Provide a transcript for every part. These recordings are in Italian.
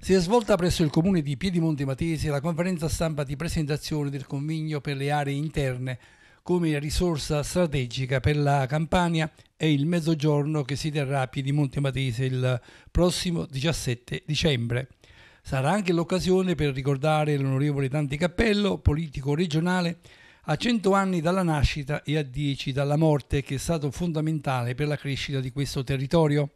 Si è svolta presso il comune di Piedimonte Matese la conferenza stampa di presentazione del convegno per le aree interne come risorsa strategica per la Campania e il Mezzogiorno che si terrà a Piedimonte Matese il prossimo 17 dicembre. Sarà anche l'occasione per ricordare l'onorevole Tanti Cappello, politico regionale, a 100 anni dalla nascita e a 10 dalla morte, che è stato fondamentale per la crescita di questo territorio.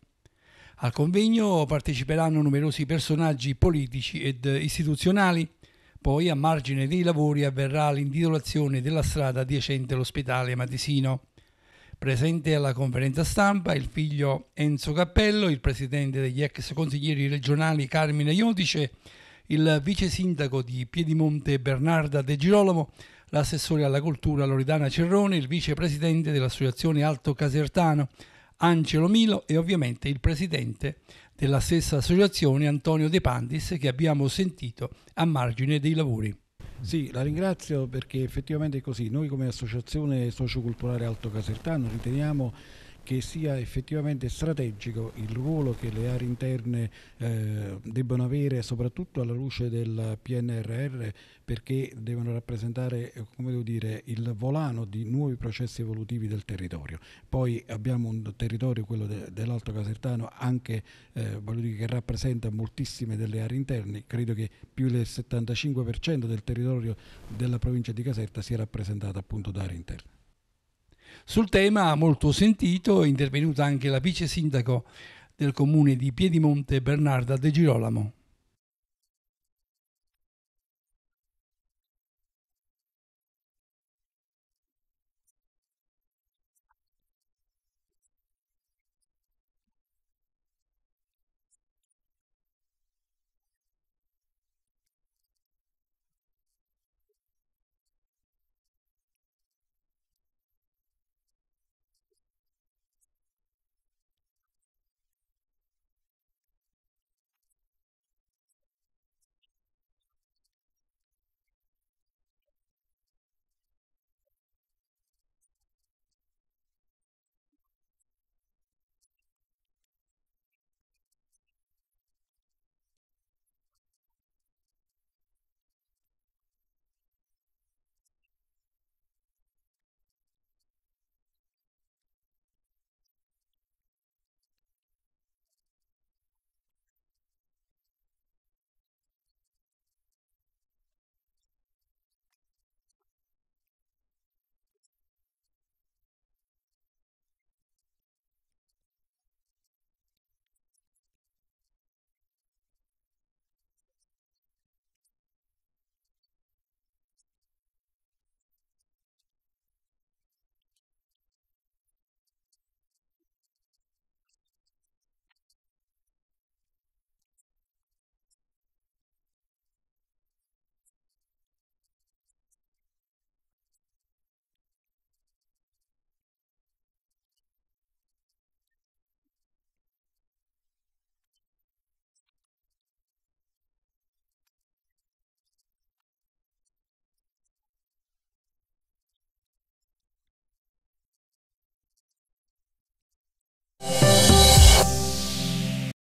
Al convegno parteciperanno numerosi personaggi politici ed istituzionali. Poi, a margine dei lavori, avverrà l'intitolazione della strada adiacente all'ospedale Matesino. Presente alla conferenza stampa il figlio Enzo Cappello, il presidente degli ex consiglieri regionali Carmine Iotice, il vice sindaco di Piedimonte Bernarda De Girolamo, l'assessore alla cultura Loredana Cerrone, il vicepresidente dell'associazione Alto Casertano, Angelo Milo e ovviamente il presidente della stessa associazione Antonio De Pandis che abbiamo sentito a margine dei lavori. Sì, la ringrazio perché effettivamente è così. Noi come associazione socioculturale Alto Casertano riteniamo che sia effettivamente strategico il ruolo che le aree interne eh, debbano avere soprattutto alla luce del PNRR perché devono rappresentare dire, il volano di nuovi processi evolutivi del territorio. Poi abbiamo un territorio, quello de dell'Alto Casertano, anche eh, dire, che rappresenta moltissime delle aree interne, credo che più del 75% del territorio della provincia di Caserta sia rappresentato appunto da aree interne. Sul tema molto sentito è intervenuta anche la vice sindaco del comune di Piedimonte Bernarda De Girolamo.